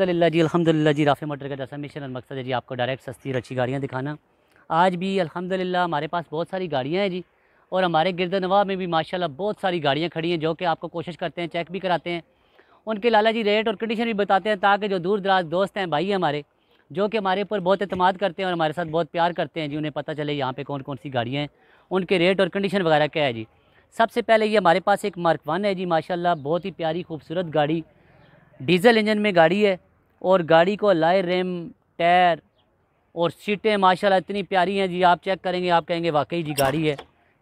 अलहमदिल्ला जी अलहमदिल्ला जी Rafe motor का जैसा मिशन और मकसद है जी आपको डायरेक्ट सस्ती और अच्छी गाड़ियाँ दिखाना आज भी अलहमदिल्ला हमारे पास बहुत सारी गाड़ियाँ हैं जी और हमारे गिरद नवाब में भी माशाल्लाह बहुत सारी गाड़ियाँ खड़ी हैं जो कि आपको कोशिश करते हैं चेक भी कराते हैं उनके लाला जी रेट और कंडीशन भी बताते हैं ताकि जो दूर दराज दोस्त हैं भाई हमारे जो कि हमारे ऊपर बहुत अतमाद करते हैं और हमारे साथ बहुत प्यार करते हैं जी उन्हें पता चले यहाँ पर कौन कौन सी गाड़ियाँ हैं उनके रेट और कंडीशन वगैरह क्या है जी सबसे पहले ये हमारे पास एक मार्क वन है जी माशाला बहुत ही प्यारी खूबसूरत गाड़ी डीज़ल इंजन में गाड़ी है और गाड़ी को लाए रेम टायर और सीटें माशाल्लाह इतनी प्यारी हैं जी आप चेक करेंगे आप कहेंगे वाकई जी गाड़ी है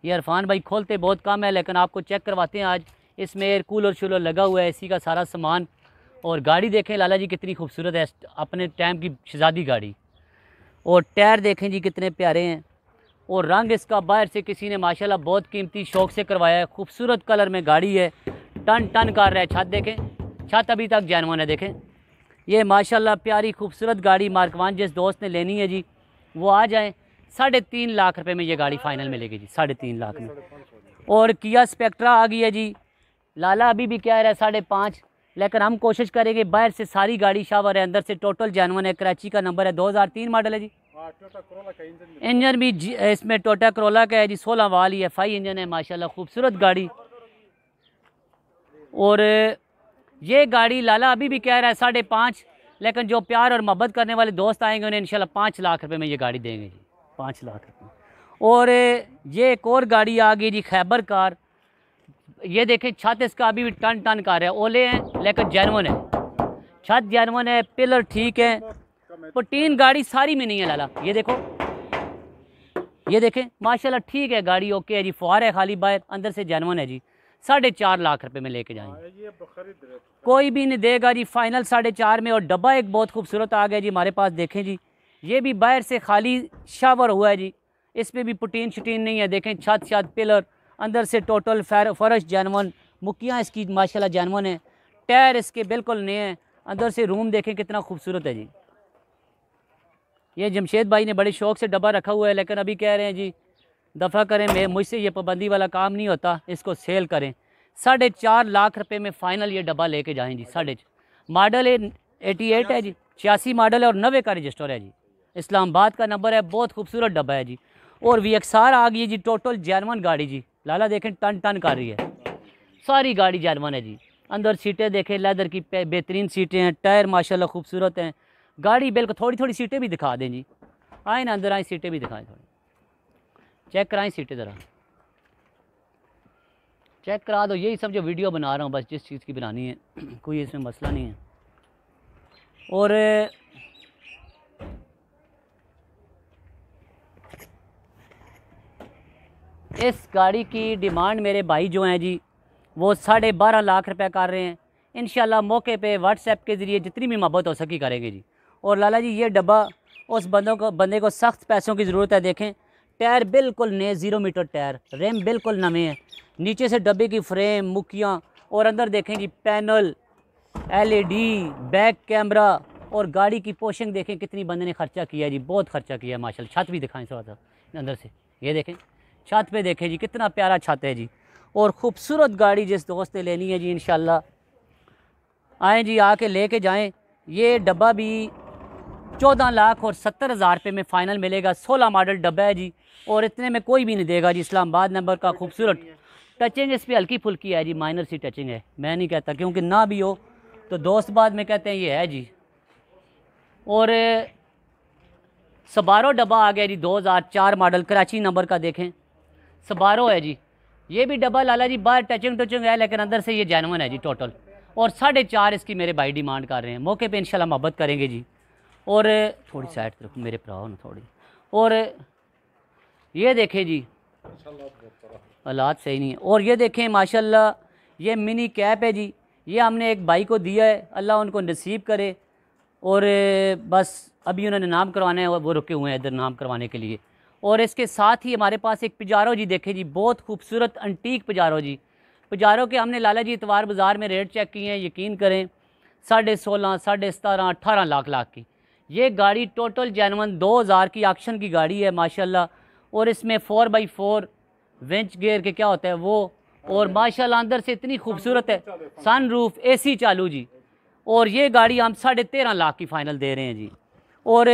ये अरफान भाई खोलते बहुत कम है लेकिन आपको चेक करवाते हैं आज इसमें एयर कूलर शूलर लगा हुआ है इसी का सारा सामान और गाड़ी देखें लाला जी कितनी खूबसूरत है अपने टाइम की शहजादी गाड़ी और टायर देखें जी कितने प्यारे हैं और रंग इसका बाहर से किसी ने माशाल्लाह बहुत कीमती शौक से करवाया है खूबसूरत कलर में गाड़ी है टन टन कर रहा है छत देखें छत अच्छा, अभी तक जैनवन है देखें ये माशाल्लाह प्यारी खूबसूरत गाड़ी मार्कवान जिस दोस्त ने लेनी है जी वो आ जाएँ साढ़े तीन लाख रुपए में ये गाड़ी फ़ाइनल मिलेगी जी साढ़े तीन लाख में और किया स्पेक्ट्रा आ गई है जी लाला अभी भी कह रहा है साढ़े पाँच लेकिन हम कोशिश करेंगे बाहर से सारी गाड़ी शावर है अंदर से टोटल जानवन है कराची का नंबर है तीन मॉडल है जी इंजन भी इसमें टोटा करोला का है जी सोलह वाली एफ आई इंजन है माशाल्लाह खूबसूरत गाड़ी और ये गाड़ी लाला अभी भी कह रहा है साढ़े पाँच लेकिन जो प्यार और मोहब्बत करने वाले दोस्त आएंगे उन्हें इंशाल्लाह पाँच लाख रुपए में ये गाड़ी देंगे जी पाँच लाख रुपए और ये एक और गाड़ी आ गई जी खैबर कार ये देखें छत इसका अभी भी टन टन कार है ओले हैं लेकिन जैनवन है छत जैनवन है पिलर ठीक है तीन गाड़ी सारी में नहीं है लाला ये देखो ये देखें माशाल्लाह ठीक है गाड़ी ओके है जी फुहार है खाली बाहर अंदर से जैनवन है जी साढ़े चार लाख रुपए में लेके जाएंगे कोई भी नहीं देगा जी फाइनल साढ़े चार में और डब्बा एक बहुत खूबसूरत आ गया जी हमारे पास देखें जी ये भी बाहर से खाली शावर हुआ है जी इसमें भी पुटीन शुटीन नहीं है देखें छत छत पिलर अंदर से टोटल फरश जानवन मुखियाँ इसकी माशा जानवन है टायर इसके बिल्कुल नए हैं अंदर से रूम देखें कितना खूबसूरत है जी ये जमशेद भाई ने बड़े शौक से डब्बा रखा हुआ है लेकिन अभी कह रहे हैं जी दफ़ा करें मैं मुझसे ये पाबंदी वाला काम नहीं होता इसको सेल करें साढ़े चार लाख रुपए में फ़ाइनल ये डब्बा लेके जाएँ जी साढ़े मॉडल एटी एट है जी छियासी मॉडल है और नवे का रजिस्टर है जी इस्लामाबाद का नंबर है बहुत खूबसूरत डब्बा है जी और वी एक्सार आ गई है जी टोटल जैनवन गाड़ी जी लाला देखें टन टन कर रही है सारी गाड़ी जैनवन है जी अंदर सीटें देखें लेदर की बेहतरीन सीटें हैं टायर माशाल्लाह खूबसूरत हैं गाड़ी बिल्कुल थोड़ी थोड़ी सीटें भी दिखा दें जी आए ना अंदर आए सीटें भी दिखाएँ थोड़ी चेक कराएं सीटें ज़रा चेक करा दो यही सब जो वीडियो बना रहा हूँ बस जिस चीज़ की बनानी है कोई इसमें मसला नहीं है और इस गाड़ी की डिमांड मेरे भाई जो हैं जी वो साढ़े बारह लाख रुपए कर रहे हैं इन मौके पे व्हाट्सएप के ज़रिए जितनी भी मोहब्बत हो सकी करेंगे जी और लाला जी ये डब्बा उस बंदों को बंदे को सख्त पैसों की ज़रूरत है देखें टायर बिल्कुल नए ज़ीरो मीटर टायर रेम बिल्कुल नमे है नीचे से डब्बे की फ्रेम मुखियाँ और अंदर देखें जी पैनल एलईडी बैक कैमरा और गाड़ी की पोशिंग देखें कितनी बंदे ने खर्चा किया है जी बहुत खर्चा किया है माशा छत भी दिखाएं थोड़ा सा अंदर से ये देखें छत पे देखें जी कितना प्यारा छत है जी और ख़ूबसूरत गाड़ी जिस दोस्त ने लेनी है जी इन आए जी आके ले के जाएँ ये डब्बा भी चौदह लाख और सत्तर हज़ार रुपये में फ़ाइनल मिलेगा सोलह मॉडल डब्बा है जी और इतने में कोई भी नहीं देगा जी इस्लामाबाद नंबर का खूबसूरत टचिंग इस पर हल्की फुल्की है जी माइनर सी टचिंग है मैं नहीं कहता क्योंकि ना भी हो तो दोस्त बाद में कहते हैं ये है जी और सबारो डब्बा आ गया जी 2004 मॉडल कराची नंबर का देखें सबारो है जी ये भी डब्बा लाला जी बाहर टचिंग टचिंग है लेकिन अंदर से ये जैनवन है जी टोटल और साढ़े चार इसकी मेरे भाई डिमांड कर रहे हैं मौके पे इंशाल्लाह मोहब्बत करेंगे जी और थोड़ी साइड तरफ मेरे भ्राओ ना थोड़ी और ये देखें जी हालात सही नहीं है और ये देखें माशाल्लाह ये मिनी कैप है जी ये हमने एक भाई को दिया है अल्लाह उनको नसीब करे और बस अभी उन्होंने नाम करवाना है और वो रुके हुए हैं इधर नाम करवाने के लिए और इसके साथ ही हमारे पास एक पिजारो जी देखें जी बहुत खूबसूरत अंटीक पिजारो जी पिजारो के हमने लाला जी इतवार बाज़ार में रेट चेक किए हैं यकीन करें साढ़े सोलह साढ़े सतारह अठारह लाख लाख की ये गाड़ी टोटल जैनवन दो हज़ार की ऑक्शन की गाड़ी है माशाल्लाह और इसमें four by four winch gear के क्या होता है वो और माशाल्लाह अंदर से इतनी खूबसूरत है सन रूफ ए सी चालू जी और ये गाड़ी हम साढ़े तेरह लाख की फ़ाइनल दे रहे हैं जी और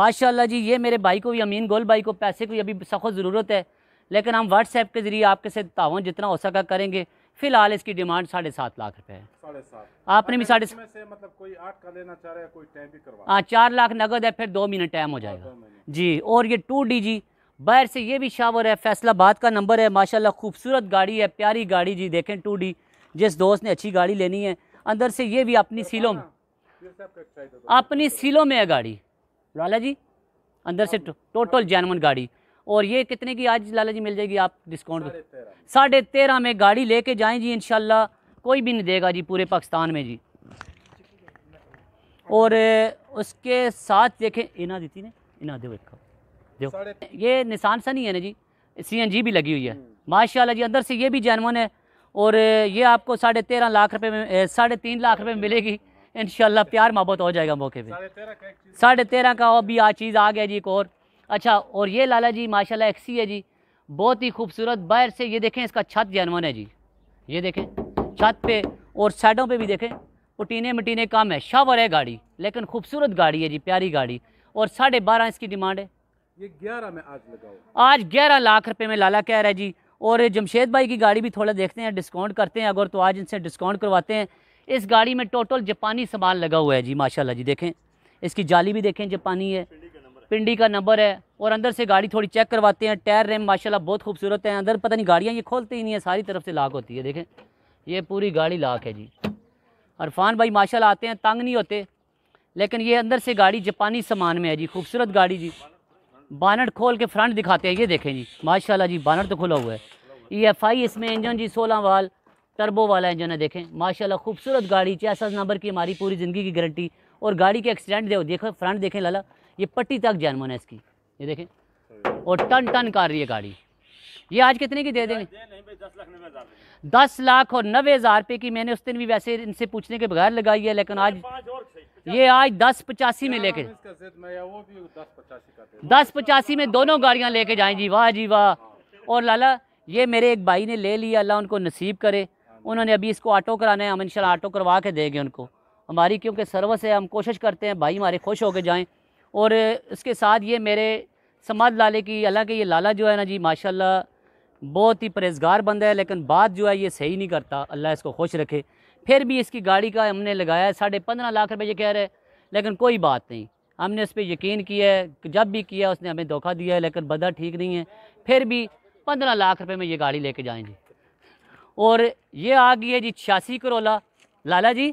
माशाल्लाह जी ये मेरे भाई को भी अमीन गोल भाई को पैसे की अभी सख्त ज़रूरत है लेकिन हम व्हाट्सएप के ज़रिए आपके से तावन जितना हो सका करेंगे फिलहाल इसकी डिमांड साढ़े सात लाख रुपए है आपने भी साढ़े मतलब कोई आठ का लेना चाह रहे हैं कोई टाइम भी करवा हाँ चार लाख नगद है फिर दो महीने टाइम हो हाँ, जाएगा जी और ये टू डी जी बाहर से ये भी शावर है फैसलाबाद का नंबर है माशाल्लाह खूबसूरत गाड़ी है प्यारी गाड़ी जी देखें टू डी जिस दोस्त ने अच्छी गाड़ी लेनी है अंदर से ये भी अपनी सीलों में अपनी सीलों में है गाड़ी लाला जी अंदर से टोटल जैनवन गाड़ी और ये कितने की आज लाला जी मिल जाएगी आप डिस्काउंट साढ़े तेरह में गाड़ी लेके जाएं जी इन कोई भी नहीं देगा जी पूरे पाकिस्तान में जी और उसके साथ देखें इना दी ने इना देखा देखो ये निशान सा नहीं है ना जी सी भी लगी हुई है माशाल्लाह जी अंदर से ये भी जैनवन है और ये आपको साढ़े तेरह लाख रुपए में साढ़े तीन लाख रुपए में मिलेगी इन प्यार मोहब्बत हो जाएगा मौके पर साढ़े तेरह का और भी आ चीज़ आ गया जी एक और अच्छा और ये लाला जी एक एक्सी है जी बहुत ही खूबसूरत बाहर से ये देखें इसका छत जैनवन है जी ये देखें छत पे और साइडों पे भी देखें पुटीने मटीने काम है शावर है गाड़ी लेकिन खूबसूरत गाड़ी है जी प्यारी गाड़ी और साढ़े बारह इसकी डिमांड है ये ग्यारह में आज लगाओ आज ग्यारह लाख रुपए में लाला कह रहा है जी और जमशेद भाई की गाड़ी भी थोड़ा देखते हैं डिस्काउंट करते हैं अगर तो आज इनसे डिस्काउंट करवाते हैं इस गाड़ी में टोटल जापानी सामान लगा हुआ है जी माशाल्लाह जी देखें इसकी जाली भी देखें जापानी है पिंडी का नंबर है और अंदर से गाड़ी थोड़ी चेक करवाते हैं टायर रेम माशा बहुत खूबसूरत है अंदर पता नहीं गाड़ियाँ ये खोलते ही नहीं है सारी तरफ से लाख होती है देखें ये पूरी गाड़ी लाख है जी अरफान भाई माशा आते हैं तंग नहीं होते लेकिन ये अंदर से गाड़ी जापानी सामान में है जी खूबसूरत गाड़ी जी बानट खोल के फ्रंट दिखाते हैं ये देखें जी माशाल्लाह जी बानट तो खुला हुआ है ई एफ आई इसमें इंजन जी सोलह वाल टर्बो वाला इंजन है देखें माशाल्लाह खूबसूरत गाड़ी छियासठ नंबर की हमारी पूरी ज़िंदगी की गारंटी और गाड़ी के एक्सीडेंट देखो देखो फ्रंट देखें लाला ये पट्टी तक जैनमन है इसकी ये देखें और टन टन कर रही है गाड़ी ये आज कितने की दे देंगे दस लाख और नबे हज़ार रुपये की मैंने उस दिन भी वैसे इनसे पूछने के बगैर लगाई है लेकिन आज ये आज दस पचासी में लेके दस पचासी में दोनों गाड़ियाँ लेके जाएँ जी वाह जी वाह और लाला ये मेरे एक भाई ने ले लिया अल्लाह उनको नसीब करे उन्होंने अभी इसको ऑटो कराना है हम इनशाला ऑटो करवा के देंगे उनको हमारी क्योंकि सर्विस है हम कोशिश करते हैं भाई हमारे खुश होके जाएँ और इसके साथ ये मेरे समाज लाले की अल्लाह के ये लाला जो है ना जी माशाल्लाह बहुत ही परहेजगार बंदा है लेकिन बात जो है ये सही नहीं करता अल्लाह इसको खुश रखे फिर भी इसकी गाड़ी का हमने लगाया साढ़े पंद्रह लाख रुपये ये कह रहे लेकिन कोई बात नहीं हमने उस पर यकीन किया है कि जब भी किया उसने हमें धोखा दिया है लेकिन बदा ठीक नहीं है फिर भी पंद्रह लाख रुपये में ये गाड़ी लेके जाएंगे और ये आ गई है जी छियासी करोला लाला जी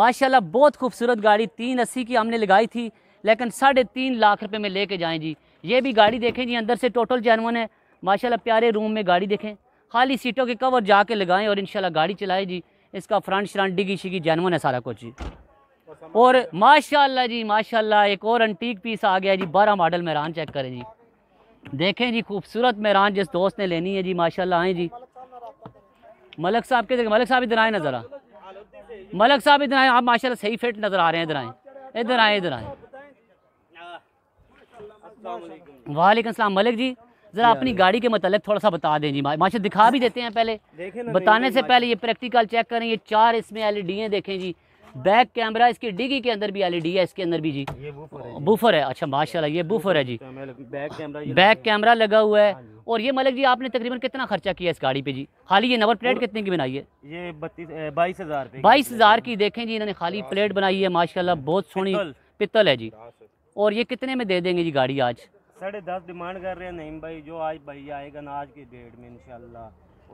माशा बहुत खूबसूरत गाड़ी तीन अस्सी की हमने लगाई थी लेकिन साढ़े तीन लाख रुपये में लेके जाएँ जी ये भी गाड़ी देखें जी अंदर से टोटल जैनवन है माशाल्लाह प्यारे रूम में गाड़ी देखें खाली सीटों के कवर जाके लगाएं और इंशाल्लाह गाड़ी चलाएं जी इसका फ्रंट श्रंट डिगी शिगी जैनवन है सारा कुछ और माशाल्लाह जी माशाल्लाह एक और अंटीक पीस आ गया जी बारह मॉडल मेहरान चेक करें जी देखें जी खूबसूरत मेहरान जिस दोस्त ने लेनी है जी माशाल्लाह आए जी मलक साहब के मलक साहब इधर आए नजर आ मलक साहब इधर आए आप माशाल्लाह सही फिट नज़र आ रहे हैं इधर आए इधर आए इधर आए वालेकाम मलिक जी ज़रा अपनी गाड़ी के मतलब थोड़ा सा बता दें जी माशा दिखा भी देते हैं पहले बताने से पहले ये प्रैक्टिकल चेक करें ये चार इसमें एल ई e देखें जी बैक कैमरा इसकी डिगी के अंदर भी एलईडी e है इसके अंदर भी जी ये बुफर है, बुफर है अच्छा माशाल्लाह ये बुफर है जी बैक कैमरा बैक कैमरा लगा हुआ है हाँ और ये मलिक जी आपने तकरीबन कितना खर्चा किया इस गाड़ी पे जी खाली ये नंबर प्लेट कितने की बनाई है ये बत्तीस बाईस हज़ार बाईस हज़ार की देखें जी इन्होंने खाली प्लेट बनाई है माशाला बहुत सोनी पित्तल है जी और ये कितने में दे देंगे जी गाड़ी आज साढ़े दस डिमांड कर रहे हैं नहीं भाई जो आज भाई आएगा ना आज की डेट में इनशाला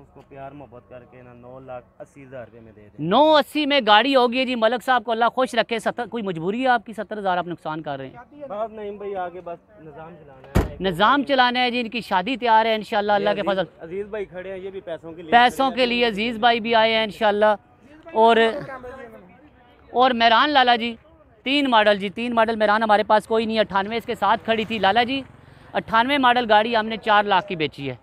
उसको प्यार मोहब्बत करके ना नौ लाख अस्सी हज़ार रुपये में दे दें नौ अस्सी में गाड़ी होगी जी मलक साहब को अल्लाह खुश रखे सत्तर कोई मजबूरी है आपकी सत्तर हज़ार आप नुकसान कर रहे हैं बात नहीं भाई आगे बस निज़ाम चलाना है निज़ाम चलाना है जी इनकी शादी तैयार है इनशाला अल्लाह के फजल अजीज़ भाई खड़े हैं ये भी पैसों के लिए पैसों के लिए अजीज़ भाई भी आए हैं इनशाला और और मेहरान लाला जी तीन मॉडल जी तीन मॉडल मेहरान हमारे पास कोई नहीं अट्ठानवे इसके साथ खड़ी थी लाला जी अट्ठानवे मॉडल गाड़ी हमने चार लाख की बेची है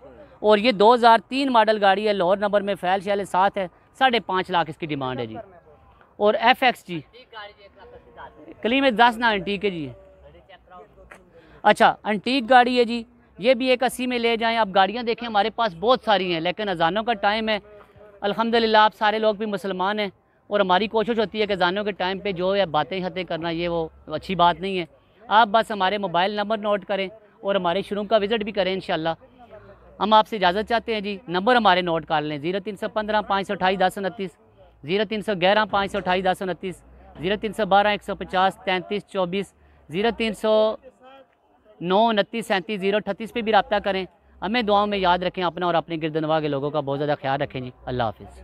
और ये 2003 मॉडल गाड़ी है लाहौर नंबर में फैल शैल सात है साढ़े पाँच लाख इसकी डिमांड है जी और एफ एक्स जी कलीम दस ना एंटीक है जी अच्छा एंटीक गाड़ी है जी ये भी एक अस्सी में ले जाएं आप गाड़ियाँ देखें हमारे पास बहुत सारी हैं लेकिन अजानों का टाइम है अल्हम्दुलिल्लाह आप सारे लोग भी मुसलमान हैं और हमारी कोशिश होती है कि अजानों के टाइम पे जो है बातें हतें करना ये वो अच्छी बात नहीं है आप बस हमारे मोबाइल नंबर नोट करें और हमारे शोरूम का विज़िट भी करें इन हम आपसे इजाज़त चाहते हैं जी नंबर हमारे नोट कर लें जीरो तीन सौ पंद्रह पाँच सौ अठाईस दस उनतीस जीरो तीन सौ ग्यारह पाँच सौ अठाईस दस उनतीस जीरो तीन सौ बारह एक सौ पचास तैंतीस चौबीस जीरो तीन सौ नौ उनतीस सैंतीस जीरो अठतीस पर भी रबता करें हमें दुआओं में याद रखें अपना और अपने गिरदनवा के लोगों का बहुत ज़्यादा ख्याल रखें जी अल्लाह हाफिज़